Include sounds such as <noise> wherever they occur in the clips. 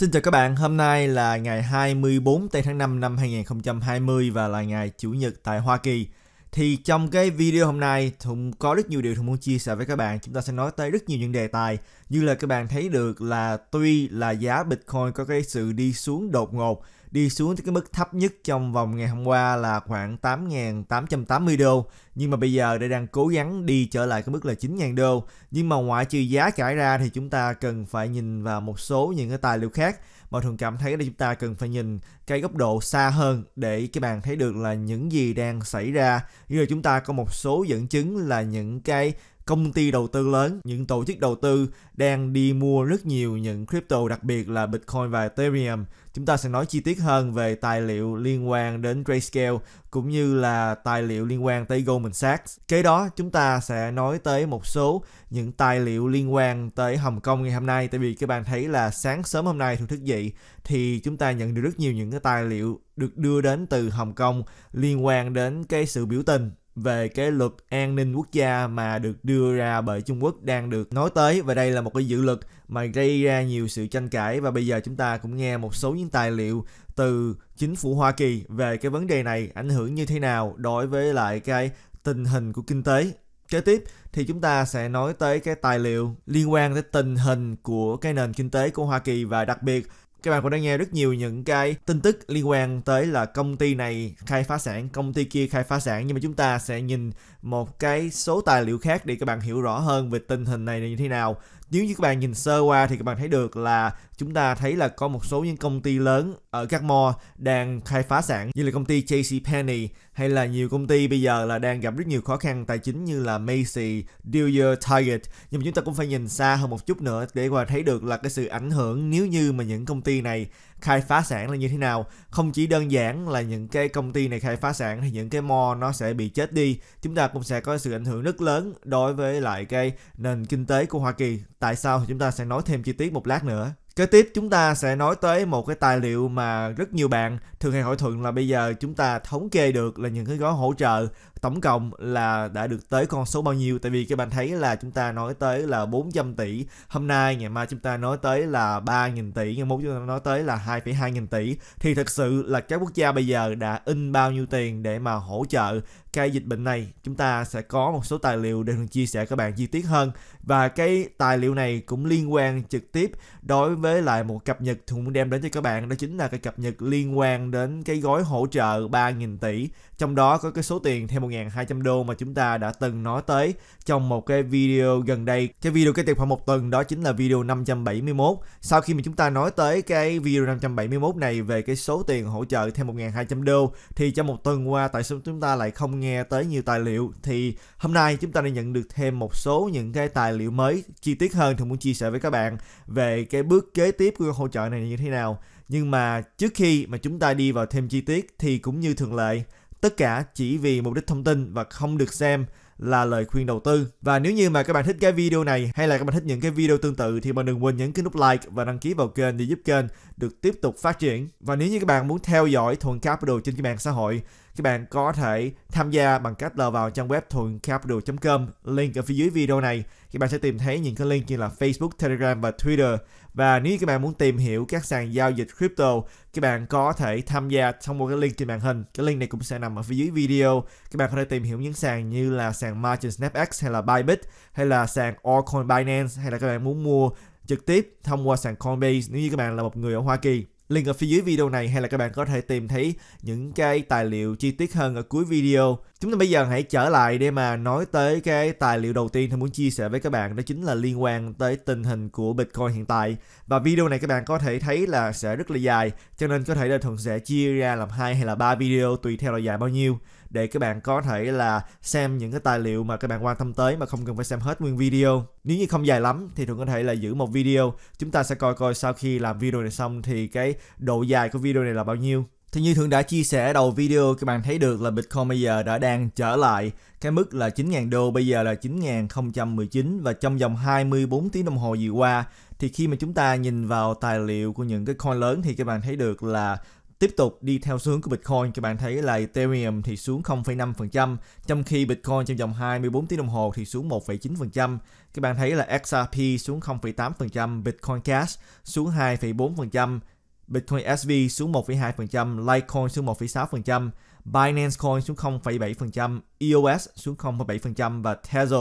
Xin chào các bạn, hôm nay là ngày 24 tây tháng 5 năm 2020 và là ngày Chủ nhật tại Hoa Kỳ. Thì trong cái video hôm nay, Thùng có rất nhiều điều Thùng muốn chia sẻ với các bạn. Chúng ta sẽ nói tới rất nhiều những đề tài. Như là các bạn thấy được là tuy là giá Bitcoin có cái sự đi xuống đột ngột, đi xuống tới cái mức thấp nhất trong vòng ngày hôm qua là khoảng 8.880 đô nhưng mà bây giờ đây đang cố gắng đi trở lại cái mức là 9.000 đô nhưng mà ngoại trừ giá trải ra thì chúng ta cần phải nhìn vào một số những cái tài liệu khác mà thường cảm thấy là chúng ta cần phải nhìn cái góc độ xa hơn để các bạn thấy được là những gì đang xảy ra như là chúng ta có một số dẫn chứng là những cái công ty đầu tư lớn, những tổ chức đầu tư đang đi mua rất nhiều những crypto đặc biệt là Bitcoin và Ethereum. Chúng ta sẽ nói chi tiết hơn về tài liệu liên quan đến Grayscale cũng như là tài liệu liên quan tới Goldman Sachs. Kế đó chúng ta sẽ nói tới một số những tài liệu liên quan tới Hồng Kông ngày hôm nay tại vì các bạn thấy là sáng sớm hôm nay thường thức dậy thì chúng ta nhận được rất nhiều những cái tài liệu được đưa đến từ Hồng Kông liên quan đến cái sự biểu tình về cái luật an ninh quốc gia mà được đưa ra bởi Trung Quốc đang được nói tới và đây là một cái dự luật mà gây ra nhiều sự tranh cãi và bây giờ chúng ta cũng nghe một số những tài liệu từ chính phủ Hoa Kỳ về cái vấn đề này ảnh hưởng như thế nào đối với lại cái tình hình của kinh tế. Kế tiếp thì chúng ta sẽ nói tới cái tài liệu liên quan tới tình hình của cái nền kinh tế của Hoa Kỳ và đặc biệt các bạn cũng đã nghe rất nhiều những cái tin tức liên quan tới là công ty này khai phá sản, công ty kia khai phá sản nhưng mà chúng ta sẽ nhìn một cái số tài liệu khác để các bạn hiểu rõ hơn về tình hình này như thế nào nếu như các bạn nhìn sơ qua thì các bạn thấy được là chúng ta thấy là có một số những công ty lớn ở các mall đang khai phá sản như là công ty JCPenney hay là nhiều công ty bây giờ là đang gặp rất nhiều khó khăn tài chính như là Macy, Dillier, Target nhưng mà chúng ta cũng phải nhìn xa hơn một chút nữa để qua thấy được là cái sự ảnh hưởng nếu như mà những công ty này khai phá sản là như thế nào không chỉ đơn giản là những cái công ty này khai phá sản thì những cái mall nó sẽ bị chết đi chúng ta cũng sẽ có sự ảnh hưởng rất lớn đối với lại cái nền kinh tế của Hoa Kỳ tại sao thì chúng ta sẽ nói thêm chi tiết một lát nữa Kế tiếp chúng ta sẽ nói tới một cái tài liệu mà rất nhiều bạn thường hay hỏi thuận là bây giờ chúng ta thống kê được là những cái gói hỗ trợ tổng cộng là đã được tới con số bao nhiêu tại vì các bạn thấy là chúng ta nói tới là 400 tỷ hôm nay ngày mai chúng ta nói tới là 3.000 tỷ ngày mốt chúng ta nói tới là 2,2 nghìn tỷ thì thật sự là các quốc gia bây giờ đã in bao nhiêu tiền để mà hỗ trợ cái dịch bệnh này chúng ta sẽ có một số tài liệu để chia sẻ các bạn chi tiết hơn và cái tài liệu này cũng liên quan trực tiếp đối với lại một cập nhật thùng đem đến cho các bạn đó chính là cái cập nhật liên quan đến cái gói hỗ trợ 3.000 tỷ trong đó có cái số tiền thêm 1.200 đô mà chúng ta đã từng nói tới trong một cái video gần đây. Cái video cái tiền khoảng một tuần đó chính là video 571. Sau khi mà chúng ta nói tới cái video 571 này về cái số tiền hỗ trợ thêm 1.200 đô thì trong một tuần qua tại sao chúng ta lại không nghe tới nhiều tài liệu thì hôm nay chúng ta đã nhận được thêm một số những cái tài liệu mới chi tiết hơn thì muốn chia sẻ với các bạn về cái bước kế tiếp của hỗ trợ này như thế nào. Nhưng mà trước khi mà chúng ta đi vào thêm chi tiết thì cũng như thường lệ Tất cả chỉ vì mục đích thông tin và không được xem là lời khuyên đầu tư. Và nếu như mà các bạn thích cái video này hay là các bạn thích những cái video tương tự thì bạn đừng quên nhấn cái nút like và đăng ký vào kênh để giúp kênh được tiếp tục phát triển. Và nếu như các bạn muốn theo dõi Thuận Capital trên các mạng xã hội các bạn có thể tham gia bằng cách lờ vào trang web thuancapital.com link ở phía dưới video này các bạn sẽ tìm thấy những cái link như là Facebook, Telegram và Twitter và nếu các bạn muốn tìm hiểu các sàn giao dịch crypto các bạn có thể tham gia thông qua cái link trên màn hình cái link này cũng sẽ nằm ở phía dưới video các bạn có thể tìm hiểu những sàn như là sàn Margin SnapX hay là Bybit hay là sàn Allcoin Binance hay là các bạn muốn mua trực tiếp thông qua sàn Coinbase nếu như các bạn là một người ở Hoa Kỳ Link ở phía dưới video này hay là các bạn có thể tìm thấy những cái tài liệu chi tiết hơn ở cuối video. Chúng ta bây giờ hãy trở lại để mà nói tới cái tài liệu đầu tiên tôi muốn chia sẻ với các bạn đó chính là liên quan tới tình hình của Bitcoin hiện tại. Và video này các bạn có thể thấy là sẽ rất là dài cho nên có thể là thuận sẽ chia ra làm hai hay là ba video tùy theo là dài bao nhiêu để các bạn có thể là xem những cái tài liệu mà các bạn quan tâm tới mà không cần phải xem hết nguyên video nếu như không dài lắm thì thường có thể là giữ một video chúng ta sẽ coi coi sau khi làm video này xong thì cái độ dài của video này là bao nhiêu thì như thường đã chia sẻ đầu video các bạn thấy được là Bitcoin bây giờ đã đang trở lại cái mức là 9.000 đô bây giờ là 9.019 và trong vòng 24 tiếng đồng hồ vừa qua thì khi mà chúng ta nhìn vào tài liệu của những cái coin lớn thì các bạn thấy được là Tiếp tục đi theo xu hướng của Bitcoin, các bạn thấy là Ethereum thì xuống 0,5%, trong khi Bitcoin trong vòng 24 tiếng đồng hồ thì xuống 1,9%. Các bạn thấy là XRP xuống 0,8%, Bitcoin Cash xuống 2,4%, Bitcoin SV xuống 1,2%, Litecoin xuống 1,6%, Binance Coin xuống 0,7%, EOS xuống 0,7% và Tether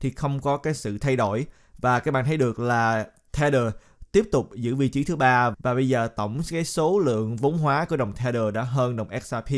thì không có cái sự thay đổi. Và các bạn thấy được là Tether tiếp tục giữ vị trí thứ ba và bây giờ tổng cái số lượng vốn hóa của đồng Tether đã hơn đồng XRP.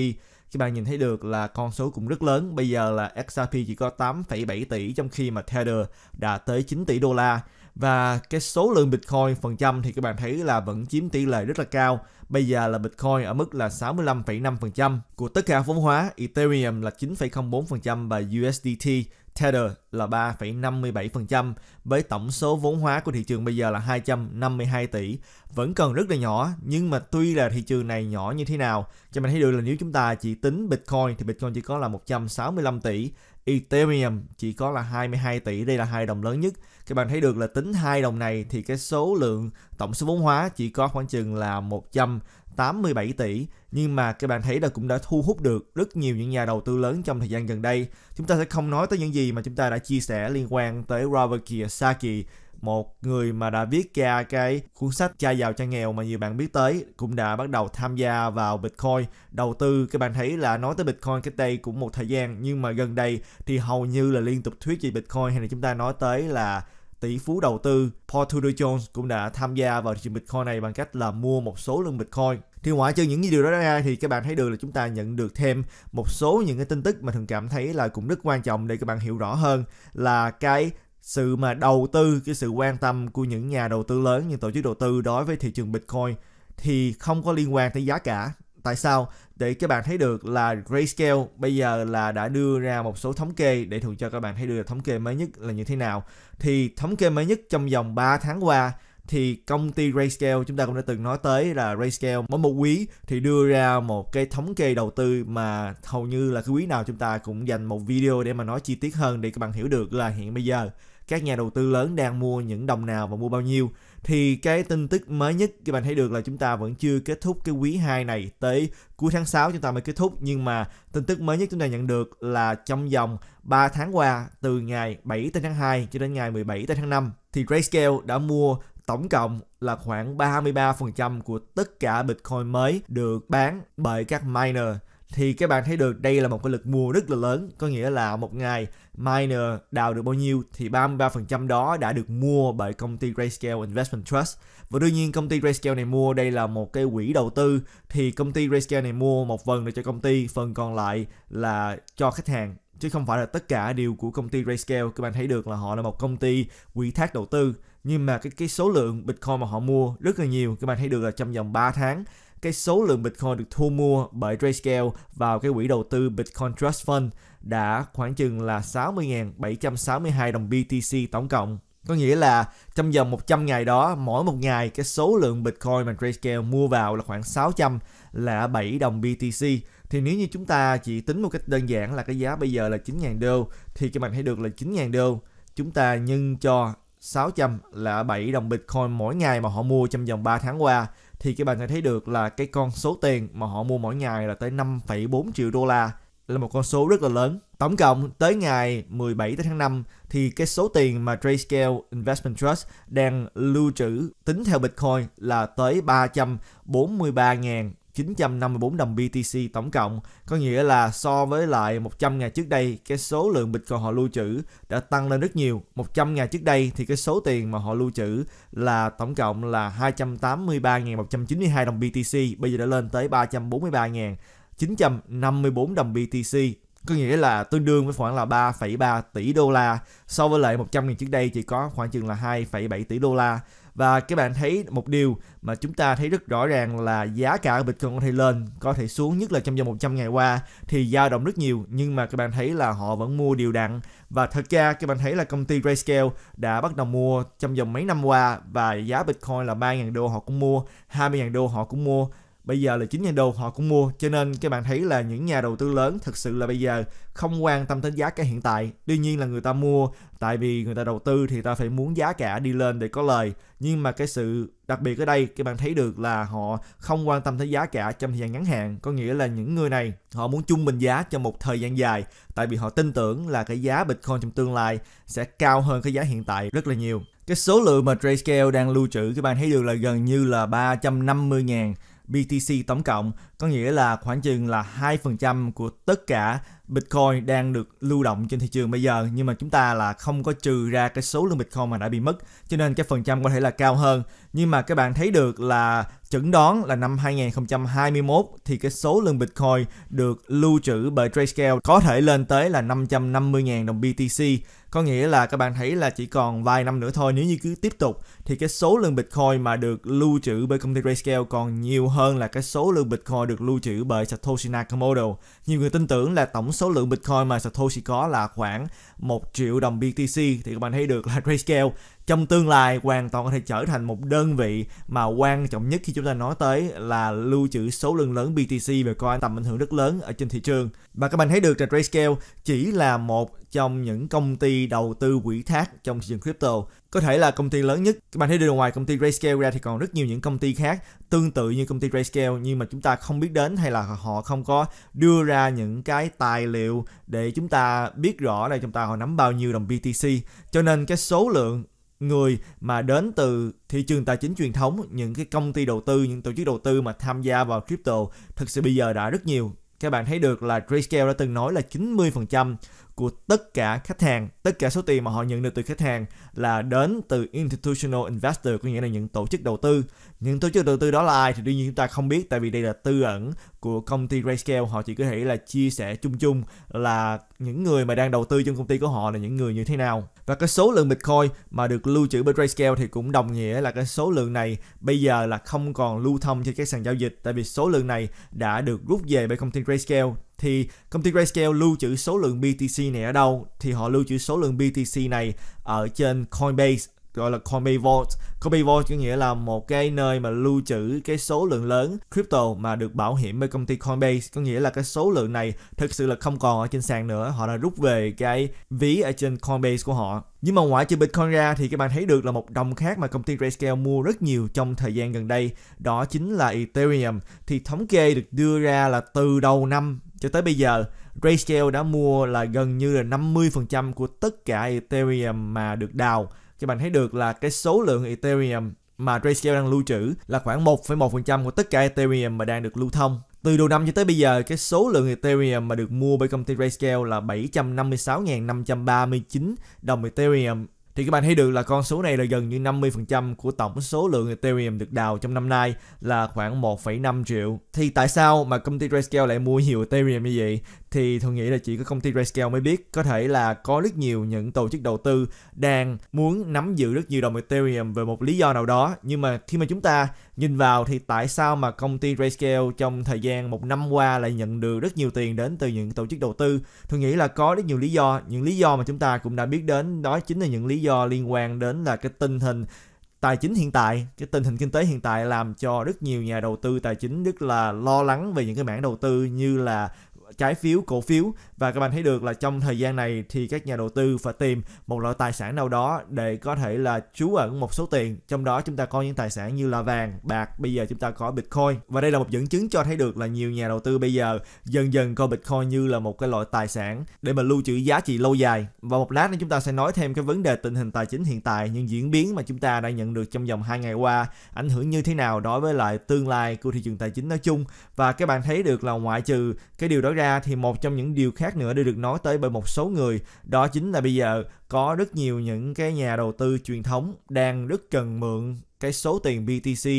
Các bạn nhìn thấy được là con số cũng rất lớn. Bây giờ là XRP chỉ có 8,7 tỷ trong khi mà Tether đã tới 9 tỷ đô la. Và cái số lượng Bitcoin phần trăm thì các bạn thấy là vẫn chiếm tỷ lệ rất là cao. Bây giờ là Bitcoin ở mức là 65,5% của tất cả vốn hóa, Ethereum là 9,04% và USDT Tether là 3,57% với tổng số vốn hóa của thị trường bây giờ là 252 tỷ. Vẫn còn rất là nhỏ nhưng mà tuy là thị trường này nhỏ như thế nào cho mình thấy được là nếu chúng ta chỉ tính Bitcoin thì Bitcoin chỉ có là 165 tỷ, Ethereum chỉ có là 22 tỷ, đây là hai đồng lớn nhất. Các bạn thấy được là tính hai đồng này thì cái số lượng tổng số vốn hóa chỉ có khoảng chừng là 100 87 tỷ nhưng mà các bạn thấy là cũng đã thu hút được rất nhiều những nhà đầu tư lớn trong thời gian gần đây. Chúng ta sẽ không nói tới những gì mà chúng ta đã chia sẻ liên quan tới Robert Kiyosaki, một người mà đã viết ra cái cuốn sách cha giàu cha nghèo mà nhiều bạn biết tới cũng đã bắt đầu tham gia vào Bitcoin đầu tư các bạn thấy là nói tới Bitcoin cách đây cũng một thời gian nhưng mà gần đây thì hầu như là liên tục thuyết về Bitcoin hay là chúng ta nói tới là tỷ phú đầu tư Paul Tudor Jones cũng đã tham gia vào thị trường Bitcoin này bằng cách là mua một số lượng Bitcoin. Thì ngoại trừ những điều đó ra thì các bạn thấy được là chúng ta nhận được thêm một số những cái tin tức mà thường cảm thấy là cũng rất quan trọng để các bạn hiểu rõ hơn là cái sự mà đầu tư, cái sự quan tâm của những nhà đầu tư lớn, những tổ chức đầu tư đối với thị trường Bitcoin thì không có liên quan tới giá cả. Tại sao? để các bạn thấy được là Grayscale bây giờ là đã đưa ra một số thống kê để thường cho các bạn thấy được thống kê mới nhất là như thế nào. Thì thống kê mới nhất trong vòng 3 tháng qua thì công ty Grayscale chúng ta cũng đã từng nói tới là Grayscale mỗi một quý thì đưa ra một cái thống kê đầu tư mà hầu như là cái quý nào chúng ta cũng dành một video để mà nói chi tiết hơn để các bạn hiểu được là hiện bây giờ các nhà đầu tư lớn đang mua những đồng nào và mua bao nhiêu thì cái tin tức mới nhất các bạn thấy được là chúng ta vẫn chưa kết thúc cái quý 2 này tới cuối tháng 6 chúng ta mới kết thúc nhưng mà tin tức mới nhất chúng ta nhận được là trong vòng 3 tháng qua từ ngày 7 tới tháng 2 cho đến ngày 17 tới tháng 5 thì Grayscale đã mua tổng cộng là khoảng 33% của tất cả Bitcoin mới được bán bởi các miner thì các bạn thấy được đây là một cái lực mua rất là lớn có nghĩa là một ngày miner đào được bao nhiêu thì 33% đó đã được mua bởi công ty Grayscale Investment Trust và đương nhiên công ty Grayscale này mua đây là một cái quỹ đầu tư thì công ty Grayscale này mua một phần để cho công ty phần còn lại là cho khách hàng chứ không phải là tất cả điều của công ty Grayscale các bạn thấy được là họ là một công ty quỹ thác đầu tư nhưng mà cái cái số lượng Bitcoin mà họ mua rất là nhiều các bạn thấy được là trong vòng 3 tháng cái số lượng Bitcoin được thu mua bởi Grayscale vào cái quỹ đầu tư Bitcoin Trust Fund đã khoảng chừng là 60.762 đồng BTC tổng cộng. Có nghĩa là trong vòng 100 ngày đó, mỗi một ngày cái số lượng Bitcoin mà Grayscale mua vào là khoảng 600 là 7 đồng BTC. Thì nếu như chúng ta chỉ tính một cách đơn giản là cái giá bây giờ là 9.000 đô thì các bạn thấy được là 9.000 đô chúng ta nhân cho 600 là 7 đồng Bitcoin mỗi ngày mà họ mua trong vòng 3 tháng qua thì các bạn sẽ thấy được là cái con số tiền mà họ mua mỗi ngày là tới 5,4 triệu đô la là một con số rất là lớn. Tổng cộng tới ngày 17 tháng 5 thì cái số tiền mà Grayscale Investment Trust đang lưu trữ tính theo Bitcoin là tới 343.000 954 đồng BTC tổng cộng, có nghĩa là so với lại 100 ngày trước đây, cái số lượng Bitcoin họ lưu trữ đã tăng lên rất nhiều. 100 ngày trước đây thì cái số tiền mà họ lưu trữ là tổng cộng là 283.192 đồng BTC, bây giờ đã lên tới 343.954 đồng BTC có nghĩa là tương đương với khoảng là 3,3 tỷ đô la so với lại 100 ngày trước đây chỉ có khoảng chừng là 2,7 tỷ đô la và các bạn thấy một điều mà chúng ta thấy rất rõ ràng là giá cả Bitcoin có thể lên, có thể xuống nhất là trong vòng 100 ngày qua thì dao động rất nhiều nhưng mà các bạn thấy là họ vẫn mua đều đặn và thật ra các bạn thấy là công ty Grayscale đã bắt đầu mua trong vòng mấy năm qua và giá Bitcoin là 3.000 đô họ cũng mua, 20.000 đô họ cũng mua bây giờ là chính nhà đầu họ cũng mua cho nên các bạn thấy là những nhà đầu tư lớn thực sự là bây giờ không quan tâm tới giá cả hiện tại đương nhiên là người ta mua tại vì người ta đầu tư thì ta phải muốn giá cả đi lên để có lời nhưng mà cái sự đặc biệt ở đây các bạn thấy được là họ không quan tâm tới giá cả trong thời gian ngắn hạn có nghĩa là những người này họ muốn chung bình giá cho một thời gian dài tại vì họ tin tưởng là cái giá bitcoin trong tương lai sẽ cao hơn cái giá hiện tại rất là nhiều cái số lượng mà Grayscale đang lưu trữ các bạn thấy được là gần như là 350 ngàn BTC tổng cộng có nghĩa là khoảng chừng là 2% của tất cả Bitcoin đang được lưu động trên thị trường bây giờ nhưng mà chúng ta là không có trừ ra cái số lượng Bitcoin mà đã bị mất cho nên cái phần trăm có thể là cao hơn nhưng mà các bạn thấy được là chẩn đoán là năm 2021 thì cái số lượng Bitcoin được lưu trữ bởi Grayscale có thể lên tới là 550.000 đồng BTC có nghĩa là các bạn thấy là chỉ còn vài năm nữa thôi nếu như cứ tiếp tục thì cái số lượng Bitcoin mà được lưu trữ bởi công ty Grayscale còn nhiều hơn là cái số lượng Bitcoin được lưu trữ bởi Satoshi Nakamoto. Nhiều người tin tưởng là tổng số lượng Bitcoin mà Satoshi có là khoảng 1 triệu đồng BTC thì các bạn thấy được là <laughs> Grayscale trong tương lai hoàn toàn có thể trở thành một đơn vị mà quan trọng nhất khi chúng ta nói tới là lưu trữ số lượng lớn BTC về coin tầm ảnh hưởng rất lớn ở trên thị trường. Và các bạn thấy được là Grayscale chỉ là một trong những công ty đầu tư quỹ thác trong thị trường crypto. Có thể là công ty lớn nhất. Các bạn thấy được ngoài công ty Grayscale ra thì còn rất nhiều những công ty khác tương tự như công ty Grayscale nhưng mà chúng ta không biết đến hay là họ không có đưa ra những cái tài liệu để chúng ta biết rõ là chúng ta họ nắm bao nhiêu đồng BTC. Cho nên cái số lượng người mà đến từ thị trường tài chính truyền thống những cái công ty đầu tư những tổ chức đầu tư mà tham gia vào crypto thực sự bây giờ đã rất nhiều các bạn thấy được là Grayscale đã từng nói là 90% của tất cả khách hàng, tất cả số tiền mà họ nhận được từ khách hàng là đến từ institutional investor có nghĩa là những tổ chức đầu tư. Những tổ chức đầu tư đó là ai thì đương nhiên chúng ta không biết tại vì đây là tư ẩn của công ty Grayscale, họ chỉ có thể là chia sẻ chung chung là những người mà đang đầu tư trong công ty của họ là những người như thế nào. Và cái số lượng Bitcoin mà được lưu trữ bởi Grayscale thì cũng đồng nghĩa là cái số lượng này bây giờ là không còn lưu thông trên các sàn giao dịch tại vì số lượng này đã được rút về bởi công ty Grayscale thì công ty Grayscale lưu trữ số lượng BTC này ở đâu thì họ lưu trữ số lượng BTC này ở trên Coinbase gọi là Coinbase Vault. Coinbase Vault có nghĩa là một cái nơi mà lưu trữ cái số lượng lớn crypto mà được bảo hiểm bởi công ty Coinbase. Có nghĩa là cái số lượng này thực sự là không còn ở trên sàn nữa. Họ đã rút về cái ví ở trên Coinbase của họ. Nhưng mà ngoại trừ Bitcoin ra thì các bạn thấy được là một đồng khác mà công ty Grayscale mua rất nhiều trong thời gian gần đây, đó chính là Ethereum. Thì thống kê được đưa ra là từ đầu năm cho tới bây giờ, Grayscale đã mua là gần như là 50% của tất cả Ethereum mà được đào. Các bạn thấy được là cái số lượng Ethereum mà Grayscale đang lưu trữ là khoảng 1,1% của tất cả Ethereum mà đang được lưu thông. Từ đầu năm cho tới bây giờ, cái số lượng Ethereum mà được mua bởi công ty Grayscale là 756.539 đồng Ethereum thì các bạn thấy được là con số này là gần như 50% của tổng số lượng Ethereum được đào trong năm nay là khoảng 1,5 triệu. Thì tại sao mà công ty Grayscale lại mua nhiều Ethereum như vậy? thì thường nghĩ là chỉ có công ty Grayscale mới biết có thể là có rất nhiều những tổ chức đầu tư đang muốn nắm giữ rất nhiều đồng Ethereum về một lý do nào đó nhưng mà khi mà chúng ta nhìn vào thì tại sao mà công ty Grayscale trong thời gian một năm qua lại nhận được rất nhiều tiền đến từ những tổ chức đầu tư thường nghĩ là có rất nhiều lý do những lý do mà chúng ta cũng đã biết đến đó chính là những lý do liên quan đến là cái tình hình tài chính hiện tại cái tình hình kinh tế hiện tại làm cho rất nhiều nhà đầu tư tài chính rất là lo lắng về những cái mảng đầu tư như là trái phiếu, cổ phiếu và các bạn thấy được là trong thời gian này thì các nhà đầu tư phải tìm một loại tài sản nào đó để có thể là trú ẩn một số tiền. Trong đó chúng ta có những tài sản như là vàng, bạc, bây giờ chúng ta có Bitcoin. Và đây là một dẫn chứng cho thấy được là nhiều nhà đầu tư bây giờ dần dần coi Bitcoin như là một cái loại tài sản để mà lưu trữ giá trị lâu dài. Và một lát nữa chúng ta sẽ nói thêm cái vấn đề tình hình tài chính hiện tại, những diễn biến mà chúng ta đã nhận được trong vòng hai ngày qua ảnh hưởng như thế nào đối với lại tương lai của thị trường tài chính nói chung. Và các bạn thấy được là ngoại trừ cái điều đó ra thì một trong những điều khác nữa đã được nói tới bởi một số người đó chính là bây giờ có rất nhiều những cái nhà đầu tư truyền thống đang rất cần mượn cái số tiền BTC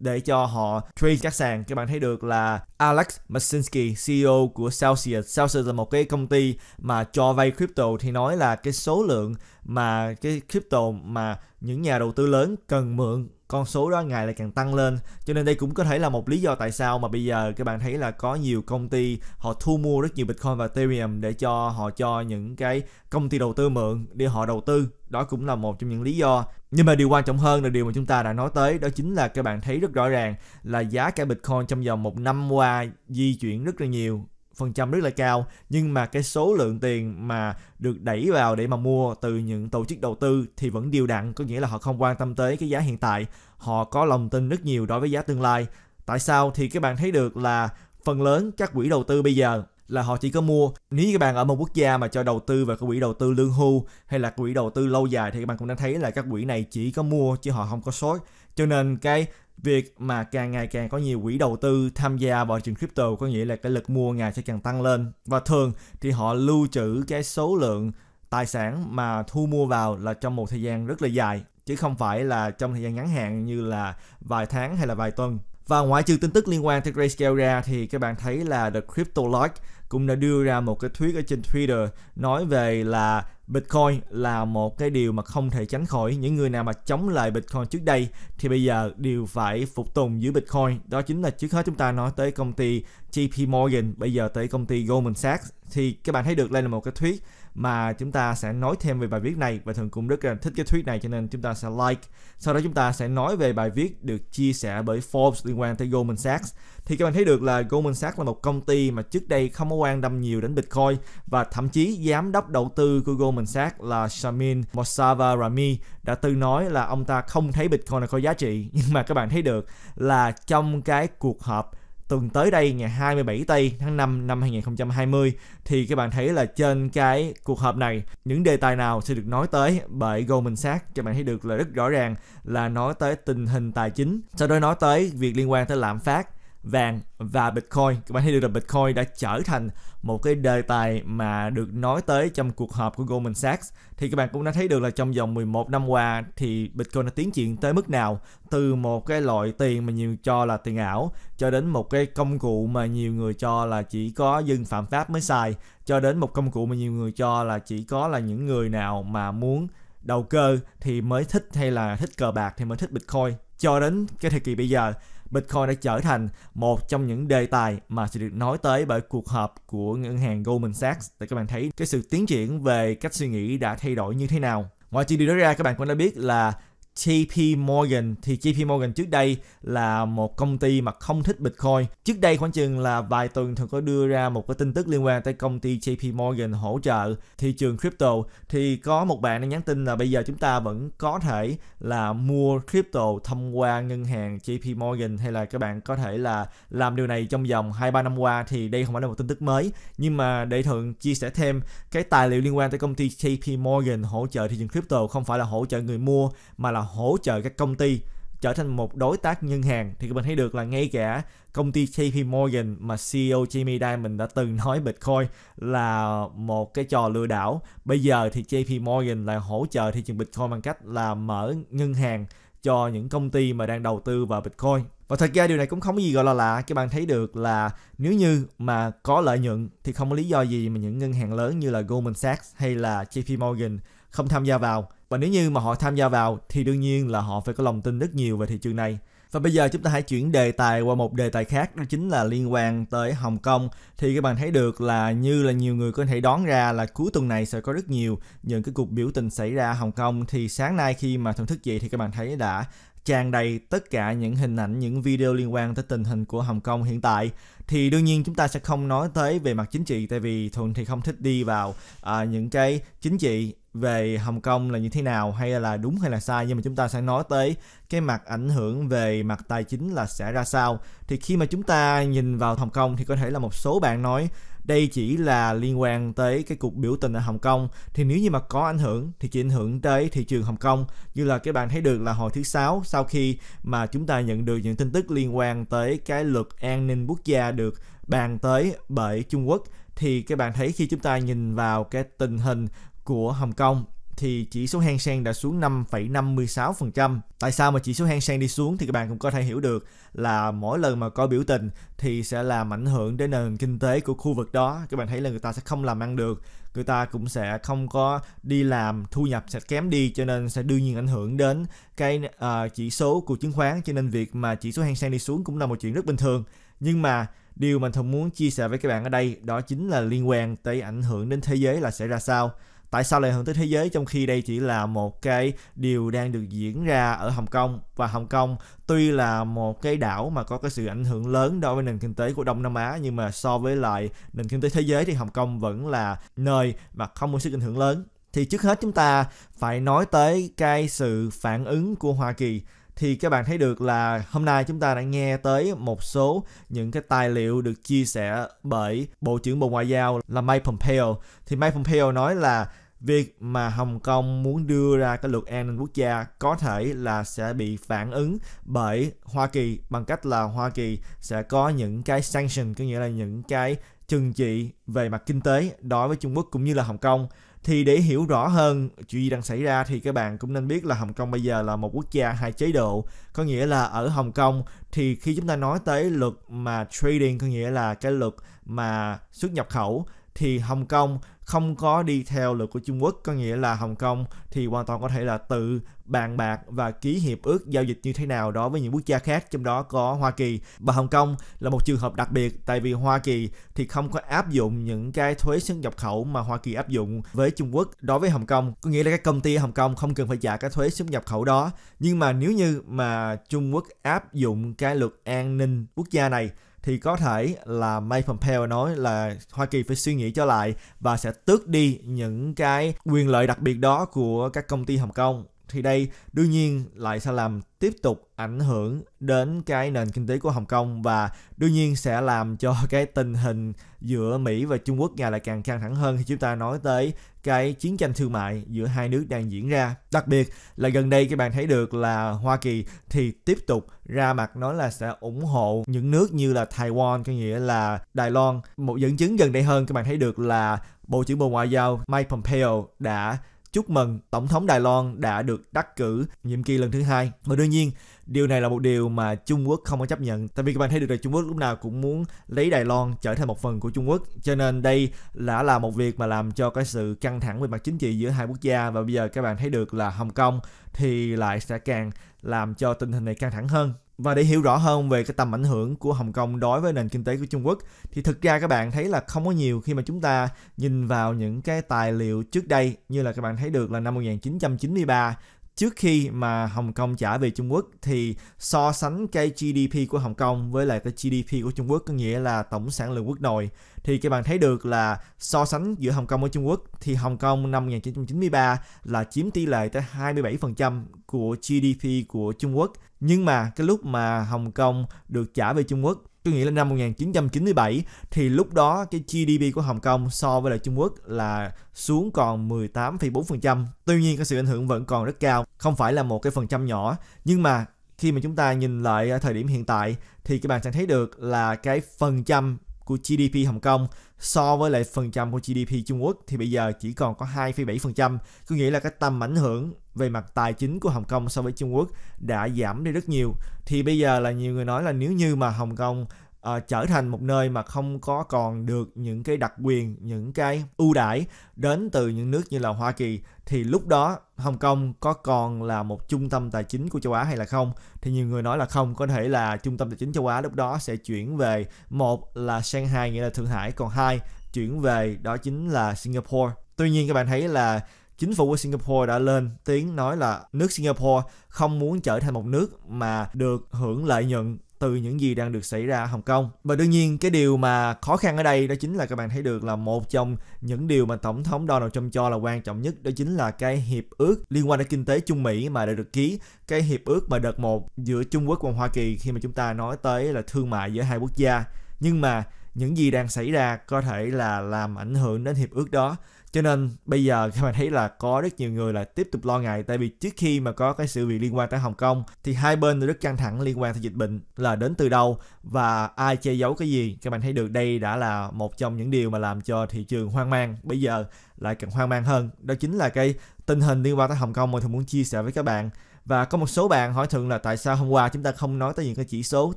để cho họ trade các sàn các bạn thấy được là Alex Masinski CEO của Celsius Celsius là một cái công ty mà cho vay crypto thì nói là cái số lượng mà cái crypto mà những nhà đầu tư lớn cần mượn con số đó ngày lại càng tăng lên cho nên đây cũng có thể là một lý do tại sao mà bây giờ các bạn thấy là có nhiều công ty họ thu mua rất nhiều bitcoin và ethereum để cho họ cho những cái công ty đầu tư mượn để họ đầu tư đó cũng là một trong những lý do nhưng mà điều quan trọng hơn là điều mà chúng ta đã nói tới đó chính là các bạn thấy rất rõ ràng là giá cả bitcoin trong vòng một năm qua di chuyển rất là nhiều phần trăm rất là cao nhưng mà cái số lượng tiền mà được đẩy vào để mà mua từ những tổ chức đầu tư thì vẫn điều đặn có nghĩa là họ không quan tâm tới cái giá hiện tại họ có lòng tin rất nhiều đối với giá tương lai tại sao thì các bạn thấy được là phần lớn các quỹ đầu tư bây giờ là họ chỉ có mua nếu như các bạn ở một quốc gia mà cho đầu tư vào cái quỹ đầu tư lương hưu hay là quỹ đầu tư lâu dài thì các bạn cũng đang thấy là các quỹ này chỉ có mua chứ họ không có short cho nên cái việc mà càng ngày càng có nhiều quỹ đầu tư tham gia vào thị trường crypto có nghĩa là cái lực mua ngày sẽ càng tăng lên và thường thì họ lưu trữ cái số lượng tài sản mà thu mua vào là trong một thời gian rất là dài chứ không phải là trong thời gian ngắn hạn như là vài tháng hay là vài tuần và ngoại trừ tin tức liên quan tới Grayscale ra thì các bạn thấy là The Crypto Lodge cũng đã đưa ra một cái thuyết ở trên Twitter nói về là Bitcoin là một cái điều mà không thể tránh khỏi những người nào mà chống lại Bitcoin trước đây thì bây giờ đều phải phục tùng dưới Bitcoin đó chính là trước hết chúng ta nói tới công ty JP Morgan bây giờ tới công ty Goldman Sachs thì các bạn thấy được đây là một cái thuyết mà chúng ta sẽ nói thêm về bài viết này và thường cũng rất là thích cái tweet này cho nên chúng ta sẽ like sau đó chúng ta sẽ nói về bài viết được chia sẻ bởi Forbes liên quan tới Goldman Sachs thì các bạn thấy được là Goldman Sachs là một công ty mà trước đây không có quan tâm nhiều đến Bitcoin và thậm chí giám đốc đầu tư của Goldman Sachs là Shamin Mossava Rami đã từng nói là ông ta không thấy Bitcoin là có giá trị <laughs> nhưng mà các bạn thấy được là trong cái cuộc họp tuần tới đây ngày 27 tây tháng 5 năm 2020 thì các bạn thấy là trên cái cuộc họp này những đề tài nào sẽ được nói tới bởi Goldman Sachs các bạn thấy được là rất rõ ràng là nói tới tình hình tài chính sau đó nói tới việc liên quan tới lạm phát vàng và Bitcoin. Các bạn thấy được là Bitcoin đã trở thành một cái đề tài mà được nói tới trong cuộc họp của Goldman Sachs. Thì các bạn cũng đã thấy được là trong vòng 11 năm qua thì Bitcoin đã tiến triển tới mức nào từ một cái loại tiền mà nhiều cho là tiền ảo cho đến một cái công cụ mà nhiều người cho là chỉ có dân phạm pháp mới xài cho đến một công cụ mà nhiều người cho là chỉ có là những người nào mà muốn đầu cơ thì mới thích hay là thích cờ bạc thì mới thích Bitcoin cho đến cái thời kỳ bây giờ Bitcoin đã trở thành một trong những đề tài mà sẽ được nói tới bởi cuộc họp của ngân hàng Goldman Sachs để các bạn thấy cái sự tiến triển về cách suy nghĩ đã thay đổi như thế nào. Ngoài trừ điều đó ra các bạn cũng đã biết là JP Morgan thì JP Morgan trước đây là một công ty mà không thích Bitcoin. Trước đây khoảng chừng là vài tuần thường có đưa ra một cái tin tức liên quan tới công ty JP Morgan hỗ trợ thị trường crypto thì có một bạn đã nhắn tin là bây giờ chúng ta vẫn có thể là mua crypto thông qua ngân hàng JP Morgan hay là các bạn có thể là làm điều này trong vòng 2 3 năm qua thì đây không phải là một tin tức mới nhưng mà để thường chia sẻ thêm cái tài liệu liên quan tới công ty JP Morgan hỗ trợ thị trường crypto không phải là hỗ trợ người mua mà là hỗ trợ các công ty trở thành một đối tác ngân hàng thì mình thấy được là ngay cả công ty JP Morgan mà CEO Jamie Dimon đã từng nói Bitcoin là một cái trò lừa đảo. Bây giờ thì JP Morgan lại hỗ trợ thị trường Bitcoin bằng cách là mở ngân hàng cho những công ty mà đang đầu tư vào Bitcoin. Và thật ra điều này cũng không có gì gọi là lạ, các bạn thấy được là nếu như mà có lợi nhuận thì không có lý do gì mà những ngân hàng lớn như là Goldman Sachs hay là JP Morgan không tham gia vào và nếu như mà họ tham gia vào thì đương nhiên là họ phải có lòng tin rất nhiều về thị trường này. Và bây giờ chúng ta hãy chuyển đề tài qua một đề tài khác đó chính là liên quan tới Hồng Kông. Thì các bạn thấy được là như là nhiều người có thể đoán ra là cuối tuần này sẽ có rất nhiều những cái cuộc biểu tình xảy ra Hồng Kông. Thì sáng nay khi mà thưởng thức dậy thì các bạn thấy đã tràn đầy tất cả những hình ảnh, những video liên quan tới tình hình của Hồng Kông hiện tại thì đương nhiên chúng ta sẽ không nói tới về mặt chính trị tại vì thuận thì không thích đi vào à, những cái chính trị về Hồng Kông là như thế nào hay là đúng hay là sai nhưng mà chúng ta sẽ nói tới cái mặt ảnh hưởng về mặt tài chính là sẽ ra sao thì khi mà chúng ta nhìn vào Hồng Kông thì có thể là một số bạn nói đây chỉ là liên quan tới cái cuộc biểu tình ở Hồng Kông thì nếu như mà có ảnh hưởng thì chỉ ảnh hưởng tới thị trường Hồng Kông như là các bạn thấy được là hồi thứ sáu sau khi mà chúng ta nhận được những tin tức liên quan tới cái luật an ninh quốc gia được bàn tới bởi Trung Quốc thì các bạn thấy khi chúng ta nhìn vào cái tình hình của Hồng Kông thì chỉ số Hang Seng đã xuống 5,56%. Tại sao mà chỉ số Hang Seng đi xuống thì các bạn cũng có thể hiểu được là mỗi lần mà có biểu tình thì sẽ làm ảnh hưởng đến nền kinh tế của khu vực đó. Các bạn thấy là người ta sẽ không làm ăn được, người ta cũng sẽ không có đi làm, thu nhập sẽ kém đi cho nên sẽ đương nhiên ảnh hưởng đến cái uh, chỉ số của chứng khoán cho nên việc mà chỉ số Hang Seng đi xuống cũng là một chuyện rất bình thường. Nhưng mà điều mà thường muốn chia sẻ với các bạn ở đây đó chính là liên quan tới ảnh hưởng đến thế giới là sẽ ra sao tại sao lại hướng tới thế giới trong khi đây chỉ là một cái điều đang được diễn ra ở Hồng Kông và Hồng Kông tuy là một cái đảo mà có cái sự ảnh hưởng lớn đối với nền kinh tế của Đông Nam Á nhưng mà so với lại nền kinh tế thế giới thì Hồng Kông vẫn là nơi mà không có sức ảnh hưởng lớn thì trước hết chúng ta phải nói tới cái sự phản ứng của Hoa Kỳ thì các bạn thấy được là hôm nay chúng ta đã nghe tới một số những cái tài liệu được chia sẻ bởi Bộ trưởng Bộ Ngoại giao là Mike Pompeo. Thì Mike Pompeo nói là việc mà Hồng Kông muốn đưa ra cái luật an ninh quốc gia có thể là sẽ bị phản ứng bởi Hoa Kỳ bằng cách là Hoa Kỳ sẽ có những cái sanction, có nghĩa là những cái trừng trị về mặt kinh tế đối với Trung Quốc cũng như là Hồng Kông thì để hiểu rõ hơn chuyện gì đang xảy ra thì các bạn cũng nên biết là Hồng Kông bây giờ là một quốc gia hai chế độ có nghĩa là ở Hồng Kông thì khi chúng ta nói tới luật mà trading có nghĩa là cái luật mà xuất nhập khẩu thì Hồng Kông không có đi theo luật của Trung Quốc có nghĩa là Hồng Kông thì hoàn toàn có thể là tự bàn bạc và ký hiệp ước giao dịch như thế nào đó với những quốc gia khác trong đó có Hoa Kỳ và Hồng Kông là một trường hợp đặc biệt tại vì Hoa Kỳ thì không có áp dụng những cái thuế xuất nhập khẩu mà Hoa Kỳ áp dụng với Trung Quốc đối với Hồng Kông có nghĩa là các công ty Hồng Kông không cần phải trả cái thuế xuất nhập khẩu đó nhưng mà nếu như mà Trung Quốc áp dụng cái luật an ninh quốc gia này thì có thể là Mike Pompeo nói là Hoa Kỳ phải suy nghĩ trở lại và sẽ tước đi những cái quyền lợi đặc biệt đó của các công ty Hồng Kông thì đây đương nhiên lại sẽ làm tiếp tục ảnh hưởng đến cái nền kinh tế của Hồng Kông và đương nhiên sẽ làm cho <laughs> cái tình hình giữa Mỹ và Trung Quốc ngày lại càng căng thẳng hơn khi chúng ta nói tới cái chiến tranh thương mại giữa hai nước đang diễn ra. Đặc biệt là gần đây các bạn thấy được là Hoa Kỳ thì tiếp tục ra mặt nói là sẽ ủng hộ những nước như là Taiwan, có nghĩa là Đài Loan. Một dẫn chứng gần đây hơn các bạn thấy được là Bộ trưởng Bộ Ngoại giao Mike Pompeo đã chúc mừng tổng thống Đài Loan đã được đắc cử nhiệm kỳ lần thứ hai. Và đương nhiên, điều này là một điều mà Trung Quốc không có chấp nhận. Tại vì các bạn thấy được là Trung Quốc lúc nào cũng muốn lấy Đài Loan trở thành một phần của Trung Quốc. Cho nên đây đã là một việc mà làm cho cái sự căng thẳng về mặt chính trị giữa hai quốc gia và bây giờ các bạn thấy được là Hồng Kông thì lại sẽ càng làm cho tình hình này căng thẳng hơn. Và để hiểu rõ hơn về cái tầm ảnh hưởng của Hồng Kông đối với nền kinh tế của Trung Quốc thì thực ra các bạn thấy là không có nhiều khi mà chúng ta nhìn vào những cái tài liệu trước đây như là các bạn thấy được là năm 1993 trước khi mà Hồng Kông trả về Trung Quốc thì so sánh cái GDP của Hồng Kông với lại cái GDP của Trung Quốc có nghĩa là tổng sản lượng quốc nội thì các bạn thấy được là so sánh giữa Hồng Kông với Trung Quốc thì Hồng Kông năm 1993 là chiếm tỷ lệ tới 27% của GDP của Trung Quốc nhưng mà cái lúc mà Hồng Kông được trả về Trung Quốc Tôi nghĩ là năm 1997 thì lúc đó cái GDP của Hồng Kông so với lại Trung Quốc là xuống còn 18,4%. Tuy nhiên cái sự ảnh hưởng vẫn còn rất cao, không phải là một cái phần trăm nhỏ, nhưng mà khi mà chúng ta nhìn lại ở thời điểm hiện tại thì các bạn sẽ thấy được là cái phần trăm của GDP Hồng Kông so với lại phần trăm của GDP Trung Quốc thì bây giờ chỉ còn có 2,7%, có nghĩa là cái tầm ảnh hưởng về mặt tài chính của Hồng Kông so với Trung Quốc đã giảm đi rất nhiều. Thì bây giờ là nhiều người nói là nếu như mà Hồng Kông uh, trở thành một nơi mà không có còn được những cái đặc quyền những cái ưu đãi đến từ những nước như là Hoa Kỳ thì lúc đó Hồng Kông có còn là một trung tâm tài chính của châu Á hay là không thì nhiều người nói là không có thể là trung tâm tài chính châu Á lúc đó sẽ chuyển về một là Shanghai nghĩa là Thượng Hải còn hai chuyển về đó chính là Singapore tuy nhiên các bạn thấy là chính phủ của Singapore đã lên tiếng nói là nước Singapore không muốn trở thành một nước mà được hưởng lợi nhuận từ những gì đang được xảy ra ở Hồng Kông. Và đương nhiên cái điều mà khó khăn ở đây đó chính là các bạn thấy được là một trong những điều mà Tổng thống Donald Trump cho là quan trọng nhất đó chính là cái hiệp ước liên quan đến kinh tế Trung Mỹ mà đã được ký. Cái hiệp ước mà đợt một giữa Trung Quốc và Hoa Kỳ khi mà chúng ta nói tới là thương mại giữa hai quốc gia. Nhưng mà những gì đang xảy ra có thể là làm ảnh hưởng đến hiệp ước đó cho nên bây giờ <laughs> các bạn thấy là có rất nhiều người là tiếp tục lo ngại tại vì trước khi mà có cái sự việc liên quan tới Hồng Kông thì hai bên rất căng thẳng liên quan tới dịch bệnh là đến từ đâu và ai che giấu cái gì các bạn thấy được đây đã là một trong những điều mà làm cho thị trường hoang mang bây giờ lại càng hoang mang hơn đó chính là cái tình hình liên quan tới Hồng Kông mà tôi muốn chia sẻ với các bạn và có một số bạn hỏi thường là tại sao hôm qua chúng ta không nói tới những cái chỉ số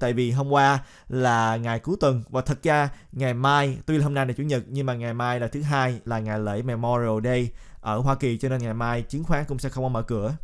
tại vì hôm qua là ngày cuối tuần và thật ra ngày mai tuy là hôm nay là chủ nhật nhưng mà ngày mai là thứ hai là ngày lễ Memorial Day ở Hoa Kỳ cho nên ngày mai chứng khoán cũng sẽ không có mở cửa